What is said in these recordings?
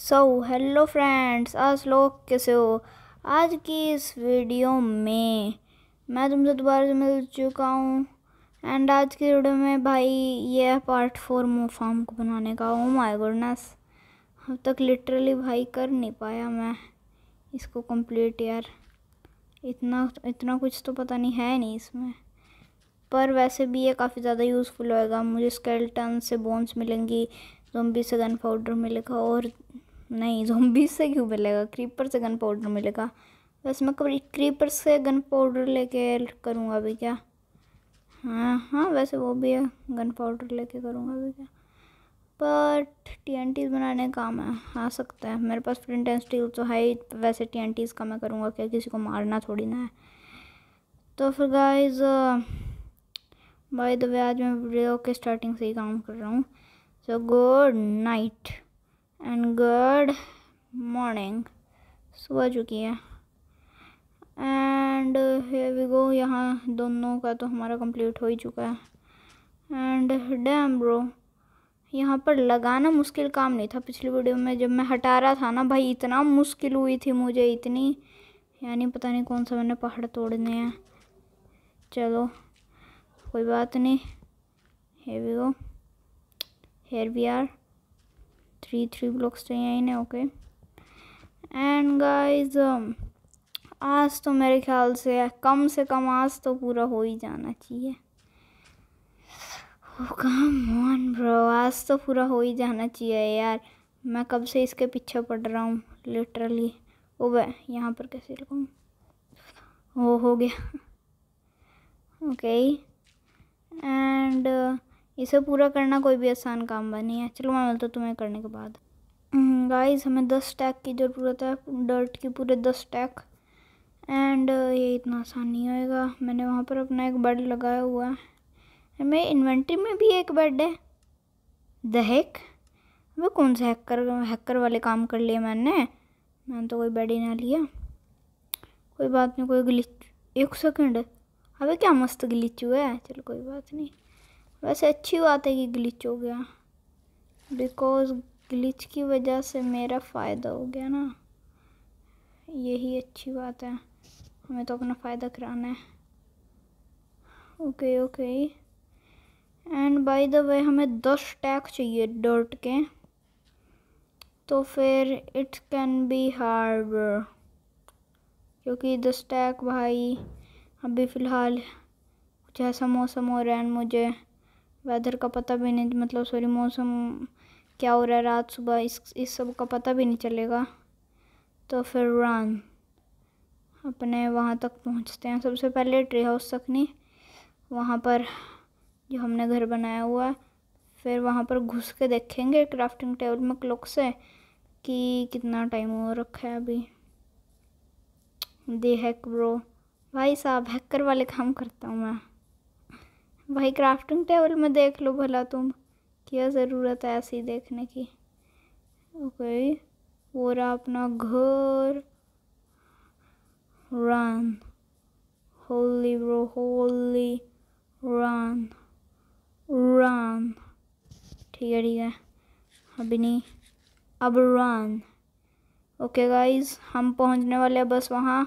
So hello friends आज लोग कैसे हो आज की इस वीडियो में मैं तुमसे दोबारा से मिल चुका हूँ एंड आज की वीडियो में भाई ये पार्ट फोर मो फार्म को बनाने का ओ माय गुडनेस अब तक लिटरली भाई कर नहीं पाया मैं इसको कंप्लीट यार इतना इतना कुछ तो पता नहीं है नहीं इसमें पर वैसे भी ये काफ़ी ज़्यादा यूज़फुल होएगा मुझे स्केल्टन से बोन्स मिलेंगी जोम्बी से गन पाउडर मिलेगा और नहीं जोम्बिस से क्यों मिलेगा क्रीपर से गन पाउडर मिलेगा बस मैं कभी क्रीपर से गन पाउडर लेके करूँगा अभी क्या हाँ हाँ वैसे वो भी है गन पाउडर लेके करूँगा अभी क्या बट टी एन टीज़ बनाने का काम है आ सकता है मेरे पास प्रिंट एंड स्टील तो है ही वैसे टी एन टीज़ का मैं करूँगा क्या किसी को मारना थोड़ी ना है तो फिर गाइज बाय द वे आज मैं वीडियो के स्टार्टिंग से ही काम कर रहा हूँ so good night and good morning सुबह चुकी है एंड वी गो यहाँ दोनों का तो हमारा कंप्लीट हो ही चुका है एंड डैम ब्रो यहाँ पर लगाना मुश्किल काम नहीं था पिछली वीडियो में जब मैं हटा रहा था ना भाई इतना मुश्किल हुई थी मुझे इतनी यानी पता नहीं कौन सा मैंने पहाड़ तोड़ने हैं चलो कोई बात नहीं here we go here we are three three blocks तो यहाँ ने ओके एंड गाइज आज तो मेरे ख्याल से कम से कम आज तो पूरा हो ही जाना चाहिए कम ऑन ब्रो आज तो पूरा हो ही जाना चाहिए यार मैं कब से इसके पीछे पड़ रहा हूँ लिटरली ओ वह यहाँ पर कैसे लगाऊँ वो oh, हो गया ओके एंड इसे पूरा करना कोई भी आसान काम नहीं है चलो मैं मिलता तुम्हें करने के बाद गाइस हम्म, हमें दस टैक की ज़रूरत है डर्ट की पूरे दस टैक एंड uh, ये इतना आसान नहीं होएगा मैंने वहाँ पर अपना एक बेड लगाया हुआ है मेरे इन्वेंट्री में भी एक बेड है द हैक कौन सा हैकर हैकर वाले काम कर लिए मैंने मैंने तो कोई बेड ही ना लिया कोई बात नहीं कोई गिलीच एक सेकंड अबे क्या मस्त गिलीच हुआ है चलो कोई बात नहीं वैसे अच्छी बात है कि ग्लिच हो गया बिकॉज ग्लिच की वजह से मेरा फ़ायदा हो गया ना यही अच्छी बात है हमें तो अपना फ़ायदा कराना है okay okay and by the way हमें दस टैग चाहिए डर्ट के तो फिर इट कैन बी हार्ड क्योंकि दस टैग भाई अभी फ़िलहाल कुछ ऐसा मौसम हो रहा है मुझे वेदर का पता भी नहीं मतलब सॉरी मौसम क्या हो रहा है रात सुबह इस इस सब का पता भी नहीं चलेगा तो फिर रन अपने वहाँ तक पहुँचते हैं सबसे पहले ट्री हाउस तक नहीं वहाँ पर जो हमने घर बनाया हुआ है फिर वहाँ पर घुस के देखेंगे क्राफ्टिंग टेबल में क्लॉक से कि कितना टाइम हो रखा है अभी दे हैक ब्रो भाई साहब हैकर वाले काम करता हूँ मैं भाई क्राफ्टिंग टेबल में देख लो भला तुम क्या ज़रूरत है ऐसे ही देखने की ओके वो रहा अपना घर run holy bro holy run run ठीक है ठीक है अभी नहीं अब रन ओके गाइस हम पहुंचने वाले हैं बस वहाँ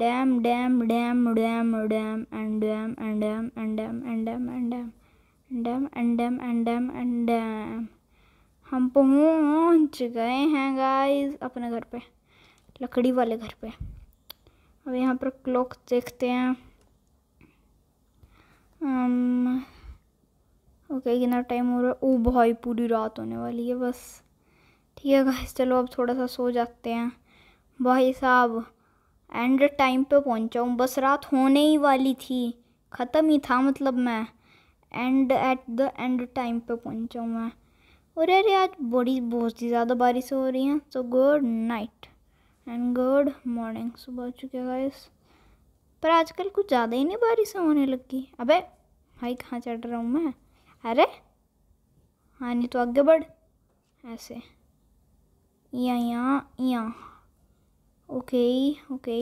dam damn damn damn damn and damn and damn and damn and damn and damn damn and damn and damn and dam हम पहुंच गए हैं गाइस अपने घर पे लकड़ी वाले घर पे अब यहाँ पर क्लॉक देखते हैं ओके um, कितना टाइम हो रहा है ओ भाई पूरी रात होने वाली है बस ठीक है गाइस चलो अब थोड़ा सा सो जाते हैं भाई साहब एंड टाइम पे पहुंचा हूँ बस रात होने ही वाली थी ख़त्म ही था मतलब मैं and at the end time पे पहुंचा हूँ मैं और अरे आज बड़ी बहुत ही ज़्यादा बारिश हो रही है so good night and good morning सुबह हो चुके गाइस पर आजकल कुछ ज़्यादा ही नहीं बारिश होने लगी अबे भाई कहाँ चढ़ रहा हूँ मैं अरे हाँ नहीं तो आगे बढ़ ऐसे या यहाँ ओके ओके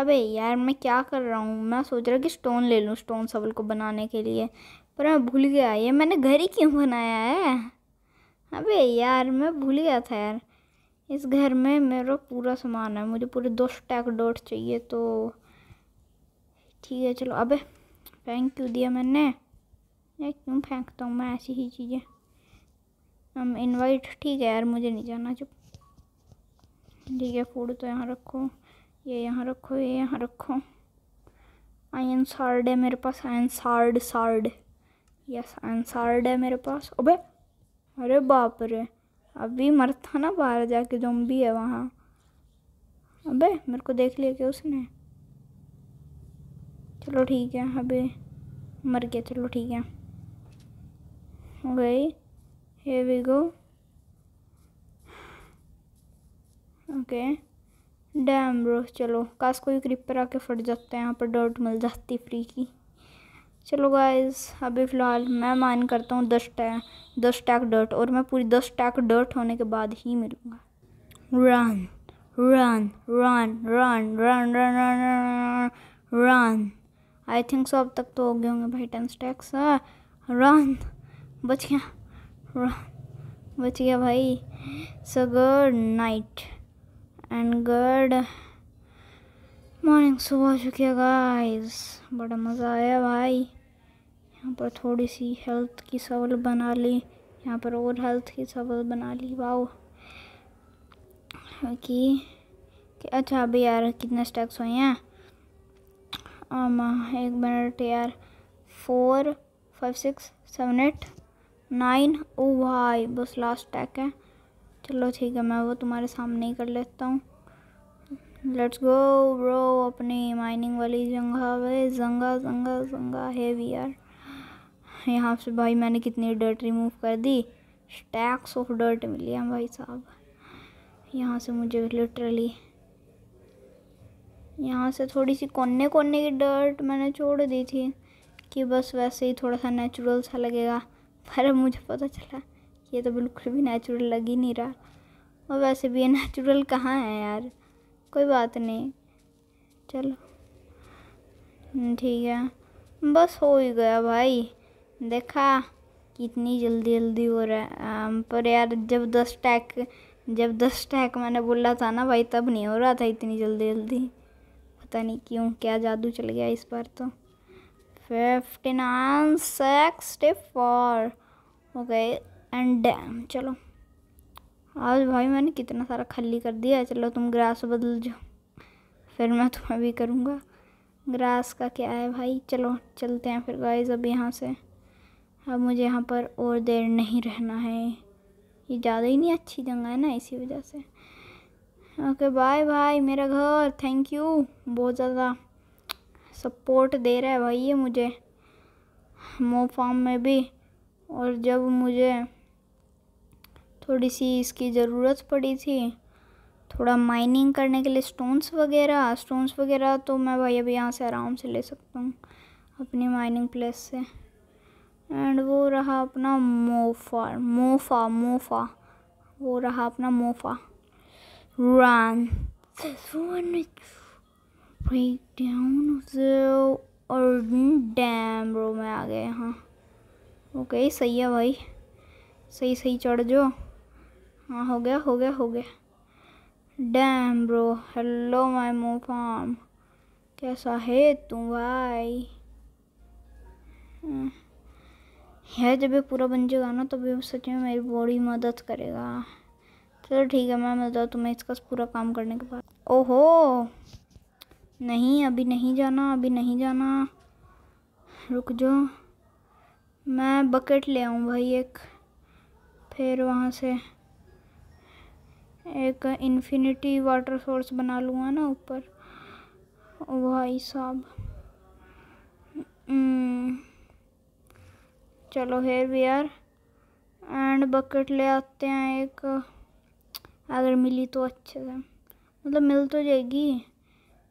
अबे यार मैं क्या कर रहा हूँ मैं सोच रहा कि स्टोन ले लूँ स्टोन सवल को बनाने के लिए पर मैं भूल गया ये मैंने घर ही क्यों बनाया है अबे यार मैं भूल गया था यार इस घर में मेरा पूरा सामान है मुझे पूरे दो स्टैक डॉट चाहिए तो ठीक है चलो अबे फेंक क्यों दिया मैंने यार क्यों फेंकता हूँ मैं ऐसी ही चीज़ें हम इनवाइट ठीक है यार मुझे नहीं जाना चुप ठीक है फूड तो यहाँ रखो ये यहाँ रखो ये यहाँ रखो आयन सार्ड है मेरे पास iron sword sword yes iron sword है मेरे पास अबे अरे बाप रे अभी मर था ना बाहर जाके जोम्बी है वहाँ अबे मेरे को देख लिया क्या उसने चलो ठीक है अबे मर गया चलो ठीक है गई here we go okay damn bro चलो काश कोई क्रिपर आके फट जाता है यहाँ पर डर्ट मिल जाती फ्री की चलो गाइस अभी फ़िलहाल मैं मान करता हूँ दस टैक दस टैक डर्ट और मैं पूरी दस टैक डर्ट होने के बाद ही मिलूँगा run run run run run run run run I think so अब तक तो हो गए होंगे भाई टेन स्टैक्स रन बच गया रन बच गया भाई सगर good night and good morning सुबह चुकी है गाइस बड़ा मज़ा आया भाई यहाँ पर थोड़ी सी हेल्थ की सवल बना ली यहाँ पर और हेल्थ की सवल बना ली वाओ कि अच्छा अभी यार कितने स्टैक्स हुए हैं आम एक मिनट यार four five six seven eight nine ओ भाई बस लास्ट टैक है चलो ठीक है मैं वो तुम्हारे सामने ही कर लेता हूँ लेट्स गो ब्रो अपनी माइनिंग वाली जंगा वे जंगा जंगा जंगा है वी आर यहाँ से भाई मैंने कितनी डर्ट रिमूव कर दी स्टैक्स ऑफ डर्ट मिली है भाई साहब यहाँ से मुझे लिटरली यहाँ से थोड़ी सी कोने कोने की डर्ट मैंने छोड़ दी थी कि बस वैसे ही थोड़ा सा नेचुरल सा लगेगा पर मुझे पता चला ये तो बिल्कुल भी नेचुरल लग ही नहीं रहा और वैसे भी ये नेचुरल कहाँ है यार कोई बात नहीं चलो हम्म, ठीक है बस हो ही गया भाई देखा कितनी जल्दी जल्दी हो रहा है पर यार जब दस टैक जब दस टैक मैंने बोला था ना भाई तब नहीं हो रहा था इतनी जल्दी जल्दी पता नहीं क्यों क्या जादू चल गया इस बार तो fifty nine sixty four okay and damn um, चलो आज भाई मैंने कितना सारा खली कर दिया है चलो तुम ग्रास बदल जाओ फिर मैं तुम्हें भी करूँगा ग्रास का क्या है भाई चलो चलते हैं फिर गाइज अब यहाँ से अब मुझे यहाँ पर और देर नहीं रहना है ये ज़्यादा ही नहीं अच्छी जगह है ना इसी वजह से ओके बाय बाय मेरा घर थैंक यू बहुत ज़्यादा सपोर्ट दे रहा है भाई ये मुझे मो फार्म में भी और जब मुझे थोड़ी सी इसकी ज़रूरत पड़ी थी थोड़ा माइनिंग करने के लिए स्टोन्स वगैरह स्टोन्स वगैरह तो मैं भाई अभी यहाँ से आराम से ले सकता हूँ अपनी माइनिंग प्लेस से एंड वो रहा अपना मोफा मोफा मोफा वो रहा अपना मोफा रन ब्रेक डाउन और डैम रो में आ गए यहाँ ओके सही है भाई सही सही चढ़ जाओ हाँ हो गया हो गया हो गया damn bro hello my mob farm कैसा है तू भाई है हम्म। जब ये पूरा बन जाएगा ना तभी तो सच में मेरी बॉडी मदद करेगा चलो ठीक है मैं मिलता हूँ तुम्हें इसका पूरा काम करने के बाद ओहो नहीं अभी नहीं जाना अभी नहीं जाना रुक जाओ मैं बकेट ले आऊँ भाई एक फिर वहाँ से एक इन्फिनिटी वाटर सोर्स बना लूँगा ना ऊपर भाई साहब हम्म। चलो हेयर वेयर एंड बकेट ले आते हैं एक अगर मिली तो अच्छे से मतलब मिल तो जाएगी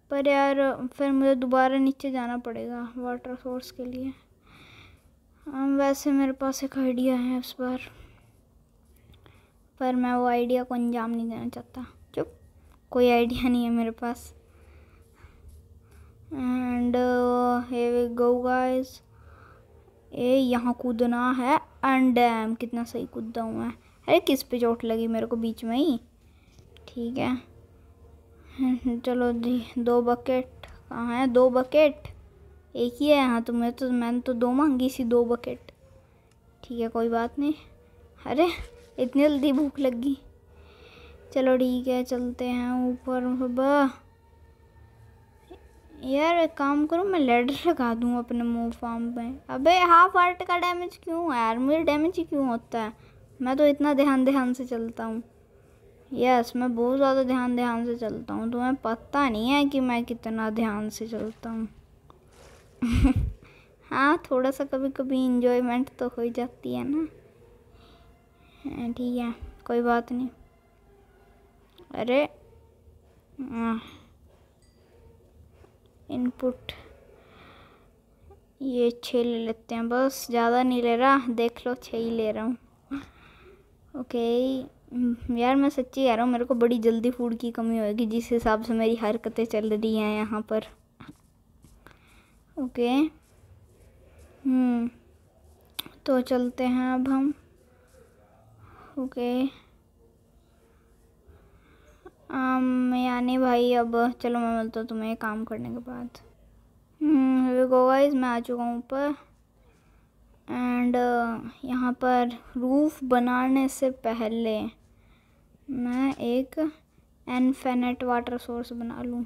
पर यार फिर मुझे दोबारा नीचे जाना पड़ेगा वाटर सोर्स के लिए वैसे मेरे पास एक आइडिया है इस बार पर मैं वो आइडिया को अंजाम नहीं देना चाहता चुप कोई आइडिया नहीं है मेरे पास एंड हे गो गाइस ए यहाँ कूदना है एंड डैम कितना सही कूदा हूँ मैं अरे किस पे चोट लगी मेरे को बीच में ही ठीक है चलो जी दो बकेट कहाँ है दो बकेट एक ही है तो तुम्हें तो मैंने तो दो मांगी सी दो बकेट ठीक है कोई बात नहीं अरे इतनी जल्दी भूख लगी चलो ठीक है चलते हैं ऊपर यार एक काम करो मैं लेडर लगा दूँ अपने मोह फार्म पे अबे हाफ हार्ट का डैमेज क्यों है यार मेरे डैमेज ही क्यों होता है मैं तो इतना ध्यान ध्यान से चलता हूँ यस मैं बहुत ज़्यादा ध्यान ध्यान से चलता हूँ तुम्हें पता नहीं है कि मैं कितना ध्यान से चलता हूँ हाँ थोड़ा सा कभी कभी इंजॉयमेंट तो हो जाती है ना ठीक है कोई बात नहीं अरे हाँ। इनपुट ये छः ले लेते हैं बस ज़्यादा नहीं ले रहा देख लो छः ही ले रहा हूँ ओके यार मैं सच्ची कह रहा हूँ मेरे को बड़ी जल्दी फूड की कमी होगी जिस हिसाब से मेरी हरकतें चल रही हैं यहाँ पर ओके हम्म, तो चलते हैं अब हम ओके यानी भाई अब चलो मैं मिलता हूँ तुम्हें काम करने के बाद गो हम्म, मैं आ चुका हूँ ऊपर एंड यहाँ पर रूफ़ बनाने से पहले मैं एक एनफेनेट वाटर सोर्स बना लूँ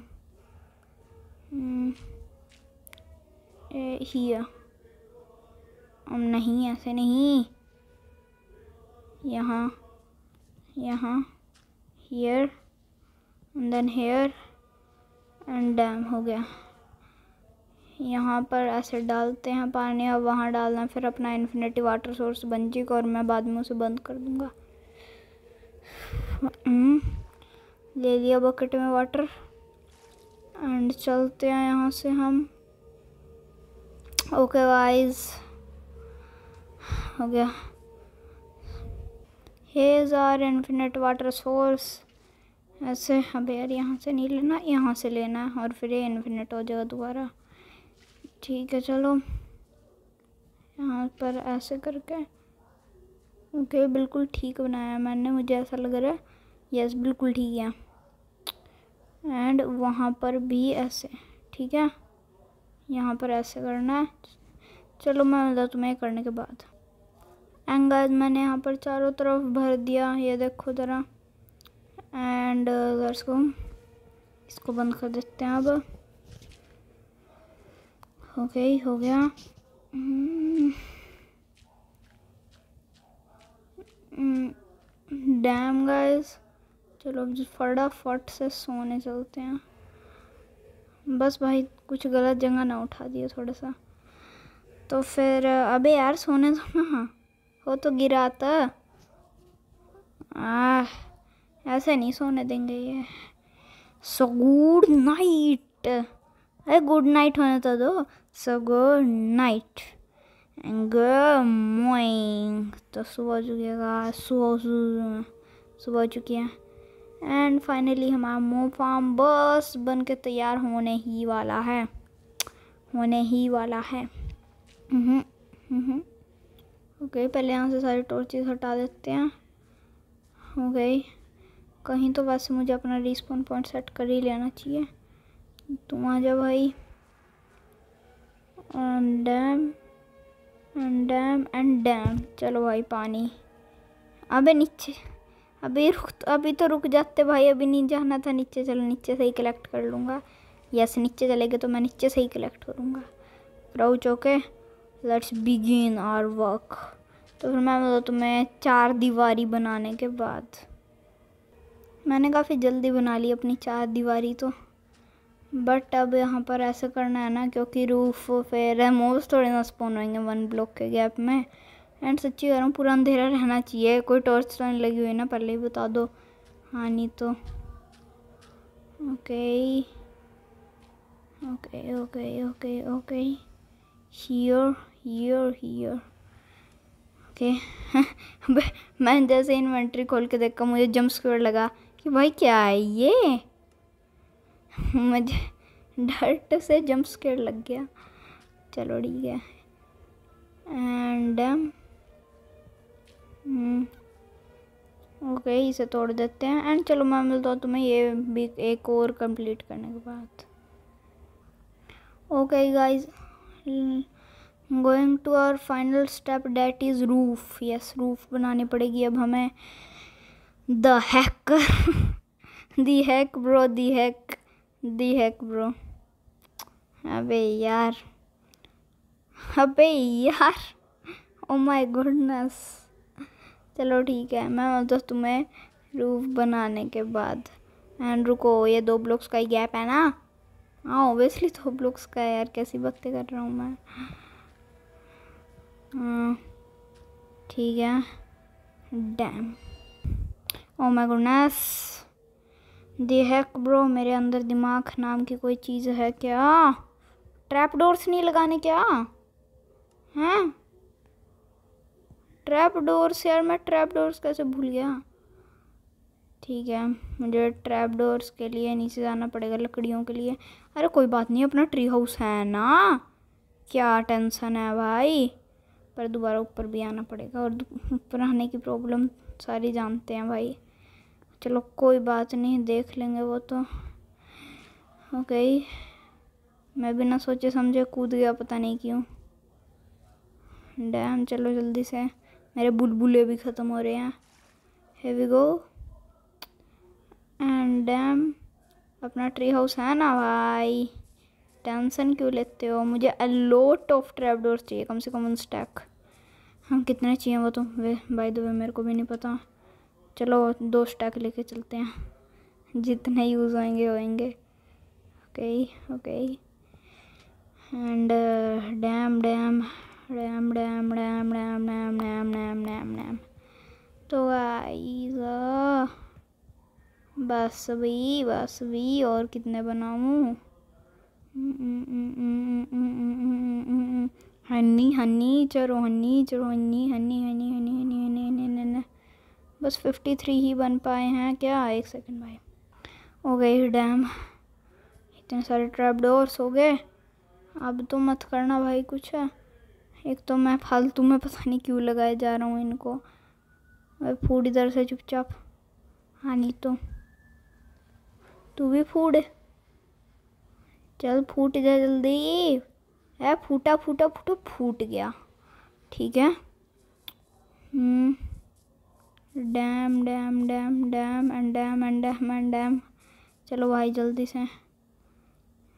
ही हम्म, नहीं ऐसे नहीं यहाँ यहाँ here and then here and damn हो गया यहाँ पर ऐसे डालते हैं पानी और वहाँ डालना फिर अपना इन्फिनेटी वाटर सोर्स बन जाएगा और मैं बाद में उसे बंद कर दूँगा हम्म, ले लिया बकेट में वाटर एंड चलते हैं यहाँ से हम ओके वाइज हो गया here's our infinite water source ऐसे अब यार यहाँ से नहीं लेना यहाँ से लेना है और फिर ये इन्फिनेट हो जाएगा दोबारा ठीक है चलो यहाँ पर ऐसे करके ओके बिल्कुल ठीक बनाया मैंने मुझे ऐसा लग रहा है यस बिल्कुल ठीक है एंड वहाँ पर भी ऐसे ठीक है यहाँ पर ऐसे करना है चलो मैं मिलता तुम्हें करने के बाद एंगल मैंने यहाँ पर चारों तरफ भर दिया ये देखो ज़रा एंड गर्स को इसको बंद कर देते हैं अब ओके हो गया डैम hmm. Guys hmm. चलो फटाफट से सोने चलते हैं बस भाई कुछ गलत जगह ना उठा दिया थोड़ा सा तो फिर अबे यार सोने तो हाँ वो तो गिरा था तो। आ, ऐसे नहीं सोने देंगे ये सो गुड नाइट अरे गुड नाइट होने तो दो so good night and morning तो सुबह हो चुकेगा सुबह सुबह हो चुकी है एंड फाइनली हमारा मो बस बन के तैयार होने ही वाला है होने ही वाला है हम्म हम्म, हम्म। ओके पहले यहाँ से सारे टॉर्चेस हटा देते हैं हो गई कहीं तो वैसे मुझे अपना रिस्पॉन पॉइंट सेट कर ही लेना चाहिए तुम तो आ जाओ भाई and damn and damn and damn चलो भाई पानी अबे नीचे अभी रुक अभी तो रुक जाते भाई अभी नहीं जाना था नीचे चलो नीचे से ही कलेक्ट कर लूँगा यस नीचे चले गए तो मैं नीचे से ही कलेक्ट करूँगा रहो चौके लेट्स बिगिन आर वर्क तो फिर मैं बोला तुम्हें तो चार दीवारी बनाने के बाद मैंने काफ़ी जल्दी बना ली अपनी चार दीवारी तो बट अब यहाँ पर ऐसा करना है ना क्योंकि रूफ फिर रेमोज थोड़े ना स्पोन होंगे वन ब्लॉक के गैप में एंड सच्ची कह रहा हूँ पूरा अंधेरा रहना चाहिए कोई टॉर्च तो नहीं लगी हुई ना पहले ही बता दो हाँ नहीं तो okay okay okay okay okay here here here okay okay. मैंने जैसे इन्वेंट्री खोल के देखा मुझे जंप स्क्वेयर लगा कि भाई क्या है ये मुझे डर से जम्प स्केयर लग गया चलो ठीक है एंड ओके um, hmm. इसे तोड़ देते हैं एंड चलो मैं मिलता हूँ तुम्हें ये भी एक और कंप्लीट करने के बाद okay guys going to our final step that is roof yes roof बनानी पड़ेगी अब हमें the hack the hack bro the hack the hack bro अबे यार अबे यार ओ माय गुडनेस चलो ठीक है मैं तो तुम्हें रूफ बनाने के बाद एंड रुको ये दो ब्लॉक्स का ही गैप है ना हाँ ओबियसली दो ब्लॉक्स का है यार कैसी बातें कर रहा हूँ मैं ठीक है damn oh my goodness the hack bro मेरे अंदर दिमाग नाम की कोई चीज़ है क्या ट्रैप डोर्स नहीं लगाने क्या हैं ट्रैप डोर्स यार मैं ट्रैप डोर्स कैसे भूल गया ठीक है मुझे ट्रैप डोर्स के लिए नीचे जाना पड़ेगा लकड़ियों के लिए अरे कोई बात नहीं अपना ट्री हाउस है ना क्या टेंशन है भाई पर दोबारा ऊपर भी आना पड़ेगा और ऊपर आने की प्रॉब्लम सारी जानते हैं भाई चलो कोई बात नहीं देख लेंगे वो तो ओके गई मैं बिना सोचे समझे कूद गया पता नहीं क्यों डैम चलो जल्दी से मेरे बुलबुले भी ख़त्म हो रहे हैं हेवी गो एंड डैम अपना ट्री हाउस है ना भाई टेंशन क्यों लेते हो मुझे अ लोट ऑफ ट्रैवडोर चाहिए कम से कम उन स्टैक हम कितने चाहिए वो तो वे बाई द वे मेरे को भी नहीं पता चलो दो स्टैक लेके चलते हैं जितने यूज़ होंगे होएंगे okay okay and damn damn damn damn damn damn damn damn damn damn damn तो गाइस बस भी बस भी और कितने बनाऊँ हनी हनी चरो हनी चरो हनी हनी हनी हनी हनी हनी हनी हनी बस फिफ्टी थ्री ही बन पाए हैं क्या एक सेकंड भाई हो गए डैम इतने सारे ट्रैप डोर्स हो गए अब तो मत करना भाई कुछ है एक तो मैं फालतू में पता नहीं क्यों लगाए जा रहा हूँ इनको और फूड इधर से चुपचाप हाँ नहीं तो तू भी फूड है चल फूट जा जल्दी है फूटा फूटा फूटा फूट गया ठीक है hmm. Damn damn damn damn and damn and damn and damn चलो भाई जल्दी से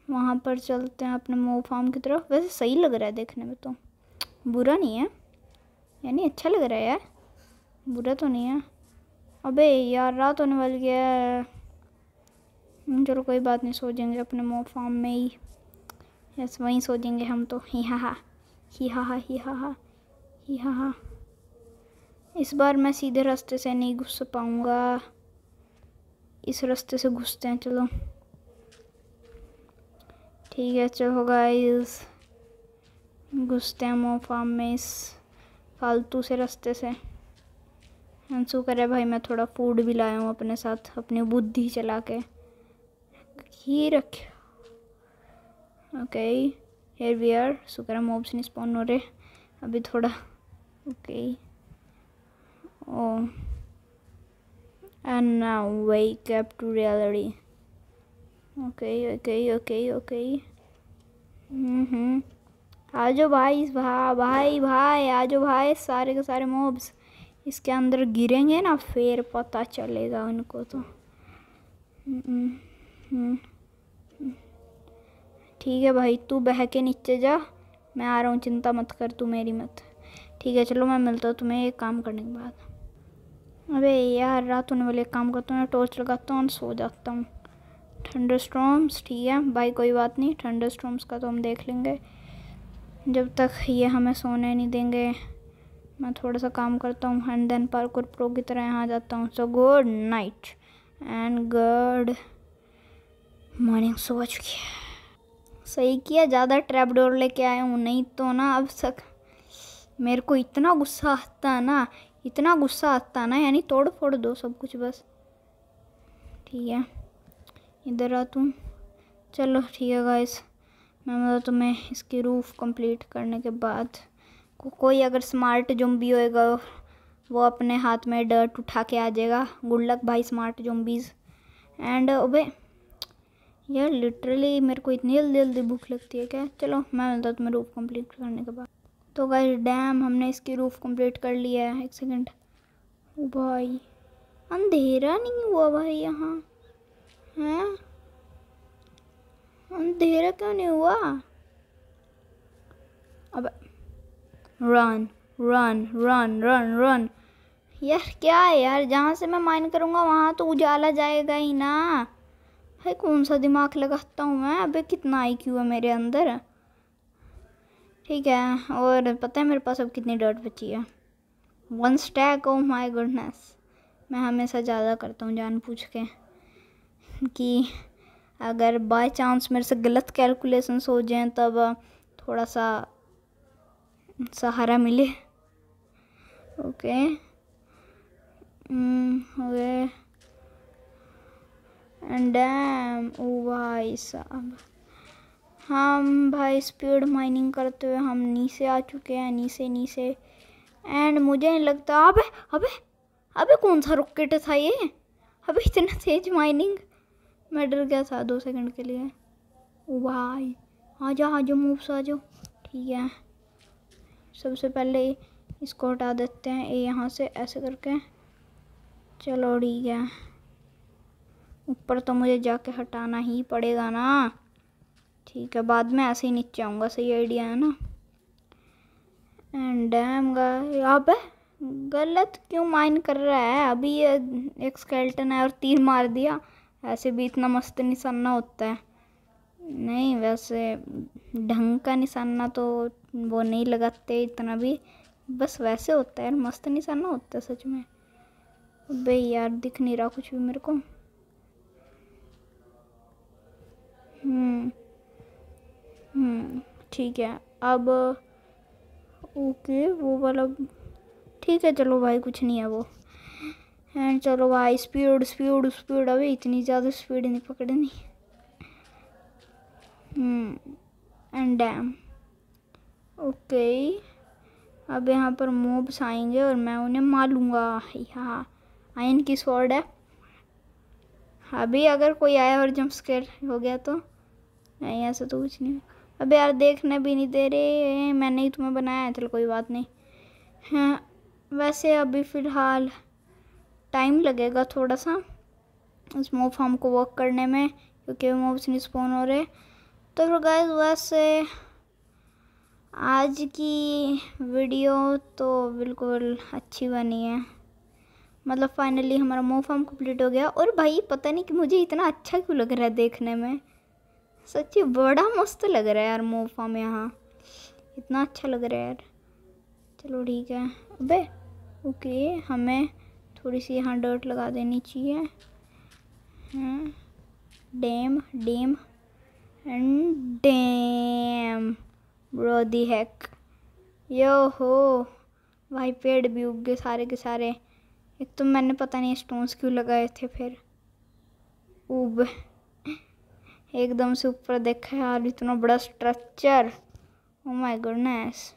वहाँ पर चलते हैं अपने मो फार्म की तरफ वैसे सही लग रहा है देखने में तो बुरा नहीं है यानी अच्छा लग रहा है यार बुरा तो नहीं है अबे यार रात होने वाली है हम्म, चलो कोई बात नहीं सो जाएंगे अपने मो फार्म में ही यस वहीं सो जाएंगे हम तो ही हा हा ही हा हा ही हा हा ही हा हा इस बार मैं सीधे रास्ते से नहीं घुस पाऊँगा इस रास्ते से घुसते हैं चलो ठीक है चलो गाइस घुसते हैं मो फार्म में इस फालतू से रास्ते से अंसू करे भाई मैं थोड़ा फूड भी लाया हूँ अपने साथ अपनी बुद्धि चला के here okay okay here we are so kara mobs नहीं spawn हो रहे अभी थोड़ा okay oh and now wake up to reality okay okay okay okay हम्म आजो भाई भा भाई भाई आजो भाई सारे के सारे मोब्स इसके अंदर गिरेंगे ना फिर पता चलेगा उनको तो हम्म। ठीक है भाई तू बह के नीचे जा मैं आ रहा हूँ चिंता मत कर तू मेरी मत ठीक है चलो मैं मिलता हूँ तुम्हें एक काम करने के बाद अबे यार रात होने वाले एक काम करता हूँ मैं टॉर्च लगाता हूँ और सो जाता हूँ ठंडर स्ट्रॉम्स ठीक है भाई कोई बात नहीं ठंडर स्ट्रॉम्स का तो हम देख लेंगे जब तक ये हमें सोने नहीं देंगे मैं थोड़ा सा काम करता हूँ एंड देन पार्कोर प्रो की तरह यहाँ जाता हूँ so good night and good morning सुबह चुकी है सही किया ज़्यादा ट्रैप डोर लेके आया हूँ नहीं तो ना अब तक मेरे को इतना गुस्सा आता है ना इतना गुस्सा आता है ना यानी तोड़ फोड़ दो सब कुछ बस ठीक है इधर आ तुम चलो ठीक है गाइस मैं मतलब तुम्हें इसकी रूफ़ कंप्लीट करने के बाद को, कोई अगर स्मार्ट जुम्बी होएगा वो अपने हाथ में डर्ट उठा के आ जाएगा गुड लक भाई स्मार्ट जुम्बीज़ एंड ओबे यार लिटरली मेरे को इतनी जल्दी जल्दी भूख लगती है क्या चलो मैं मिलता हूँ तुम्हें रूफ़ कंप्लीट करने के बाद तो गाइस डैम हमने इसकी रूफ़ कंप्लीट कर लिया है एक सेकंड भाई अंधेरा नहीं हुआ भाई यहाँ है अंधेरा क्यों नहीं हुआ अब run run run run run यार क्या है यार जहाँ से मैं माइन करूँगा वहाँ तो उजाला जाएगा ही ना भाई कौन सा दिमाग लगाता हूँ मैं अबे कितना आई क्यू है मेरे अंदर ठीक है और पता है मेरे पास अब कितनी डर्ट बची है one stack oh my goodness मैं हमेशा ज़्यादा करता हूँ जान पूछ के कि अगर बाय चांस मेरे से गलत कैलकुलेशंस हो जाएं तब थोड़ा सा सहारा मिले ओके हो गए डैम ओ भाई साहब हम भाई स्पीड माइनिंग करते हुए हम नीचे आ चुके हैं नीचे नीचे एंड मुझे नहीं लगता अबे अबे अबे कौन सा रॉकेट था ये अबे इतना तेज माइनिंग मैं डर गया था दो सेकंड के लिए ओ भाई आ जाओ आ जाओ मूव्स आ जाओ ठीक है सबसे पहले इसको हटा देते हैं ये यहाँ से ऐसे करके चलो ठीक है ऊपर तो मुझे जाके हटाना ही पड़ेगा ना ठीक है बाद में ऐसे ही नीचे आऊँगा सही आइडिया है ना एंड डैम अब गलत क्यों माइन कर रहा है अभी ये एक स्केल्टन है और तीर मार दिया ऐसे भी इतना मस्त निशाना होता है नहीं वैसे ढंग का निशाना तो वो नहीं लगाते इतना भी बस वैसे होता है मस्त निशाना होता है सच में अबे यार दिख नहीं रहा कुछ भी मेरे को हम्म, हम्म, ठीक है अब ओके वो वाला ठीक है चलो भाई कुछ नहीं है वो एंड चलो भाई स्पीड स्पीड स्पीड अभी इतनी ज़्यादा स्पीड नहीं पकड़नी एंड डैम हम्म, ओके अब यहाँ पर मोब्स आएंगे और मैं उन्हें मारूंगा यहाँ आयन की स्वॉर्ड है अभी अगर कोई आया और जंप स्केर हो गया तो नहीं ऐसा तो कुछ नहीं अब यार देखने भी नहीं दे रहे मैंने ही तुम्हें बनाया है चलो कोई बात नहीं हाँ वैसे अभी फ़िलहाल टाइम लगेगा थोड़ा सा उस मोब फार्म को वर्क करने में क्योंकि मोब्स नहीं स्पोन हो रहे तो फिर गाइस वैसे आज की वीडियो तो बिल्कुल अच्छी बनी है मतलब फाइनली हमारा मोव फार्म कम्प्लीट हो गया और भाई पता नहीं कि मुझे इतना अच्छा क्यों लग रहा है देखने में सच्ची बड़ा मस्त लग रहा है यार मोफा में यहाँ इतना अच्छा लग रहा है यार चलो ठीक है अबे ओके हमें थोड़ी सी यहाँ डर्ट लगा देनी चाहिए damn damn and damn bro the hack yo हो भाई पेड़ भी उग गए सारे के सारे एक तो मैंने पता नहीं स्टोन्स क्यों लगाए थे फिर उब एकदम से ऊपर देखा है और इतना बड़ा स्ट्रक्चर ओ माय गुडनेस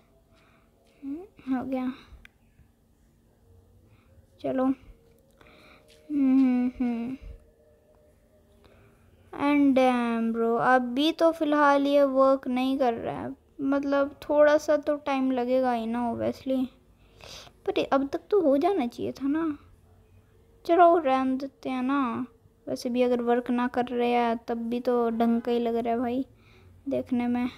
हो गया चलो एंड डैम ब्रो अभी तो फ़िलहाल ये वर्क नहीं कर रहा है मतलब थोड़ा सा तो टाइम लगेगा ही ना ओबियसली पर अब तक तो हो जाना चाहिए था ना चलो रैम देते हैं ना वैसे भी अगर वर्क ना कर रहे हैं तब भी तो ढंग का ही लग रहा है भाई देखने में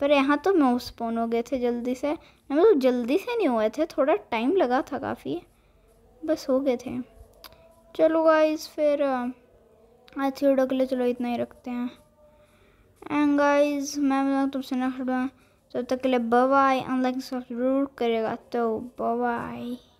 पर यहाँ तो माउस पोन हो गए थे जल्दी से मतलब जल्दी से नहीं हुए थे थोड़ा टाइम लगा था काफ़ी बस हो गए थे चलो गाइज फिर आज की के लिए चलो इतना ही रखते हैं एंड गाइज मैं तुमसे ना खड़ा तब तक के लिए बाय अनलाइक जरूर करेगा तो बाय